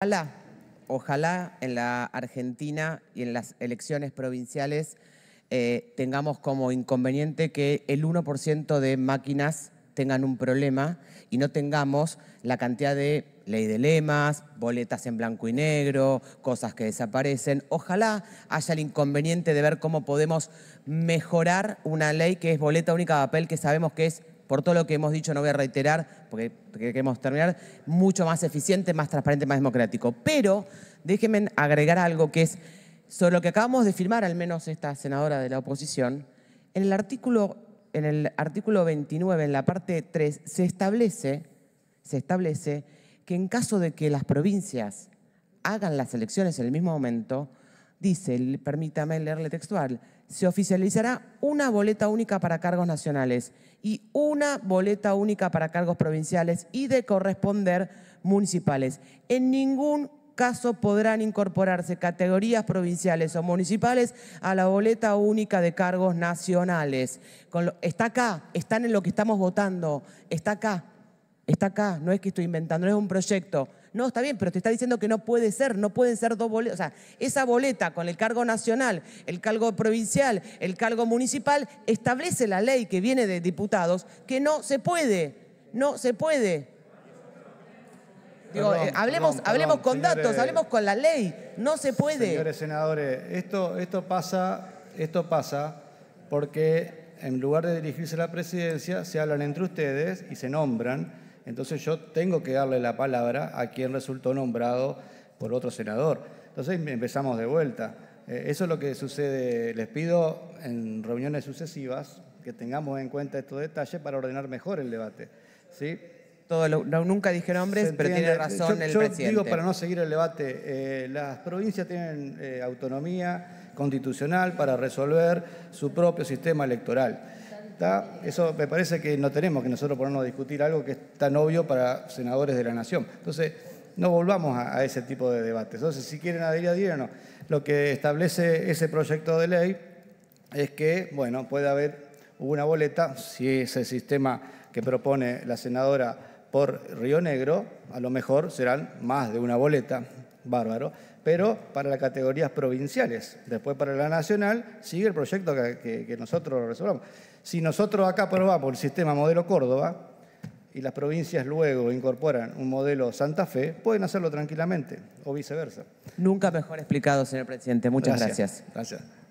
Ojalá, ojalá en la Argentina y en las elecciones provinciales eh, tengamos como inconveniente que el 1% de máquinas tengan un problema y no tengamos la cantidad de ley de lemas, boletas en blanco y negro, cosas que desaparecen. Ojalá haya el inconveniente de ver cómo podemos mejorar una ley que es boleta única de papel, que sabemos que es por todo lo que hemos dicho, no voy a reiterar, porque queremos terminar, mucho más eficiente, más transparente, más democrático. Pero déjenme agregar algo que es sobre lo que acabamos de firmar, al menos esta senadora de la oposición, en el artículo, en el artículo 29, en la parte 3, se establece, se establece que en caso de que las provincias hagan las elecciones en el mismo momento, dice, permítame leerle textual, se oficializará una boleta única para cargos nacionales y una boleta única para cargos provinciales y de corresponder municipales. En ningún caso podrán incorporarse categorías provinciales o municipales a la boleta única de cargos nacionales. está acá, están en lo que estamos votando, está acá, está acá, no es que estoy inventando, es un proyecto, no, está bien, pero te está diciendo que no puede ser, no pueden ser dos boletas. O sea, esa boleta con el cargo nacional, el cargo provincial, el cargo municipal, establece la ley que viene de diputados que no se puede, no se puede. Eh, hablemos, hablemos con datos, hablemos con la ley, no se puede. Señores senadores, esto, esto, pasa, esto pasa porque en lugar de dirigirse a la presidencia, se hablan entre ustedes y se nombran entonces yo tengo que darle la palabra a quien resultó nombrado por otro senador. Entonces empezamos de vuelta. Eh, eso es lo que sucede. Les pido en reuniones sucesivas que tengamos en cuenta estos detalles para ordenar mejor el debate. ¿Sí? nunca dije nombres, pero tiene razón el presidente. Yo digo para no seguir el debate, eh, las provincias tienen eh, autonomía constitucional para resolver su propio sistema electoral. Eso me parece que no tenemos que nosotros ponernos a discutir algo que es tan obvio para senadores de la nación. Entonces, no volvamos a, ese tipo de debates. Entonces, si quieren adherir, o No. Lo que establece ese proyecto de ley es que, bueno, puede haber una boleta, si es el sistema que propone la senadora por Río Negro, a lo mejor serán más de una boleta, bárbaro, pero para las categorías provinciales. Después para la nacional sigue el proyecto que, nosotros resolvamos. Si nosotros acá aprobamos el sistema modelo Córdoba y las provincias luego incorporan un modelo Santa Fe, pueden hacerlo tranquilamente o viceversa. Nunca mejor explicado, señor presidente. Muchas Gracias. gracias.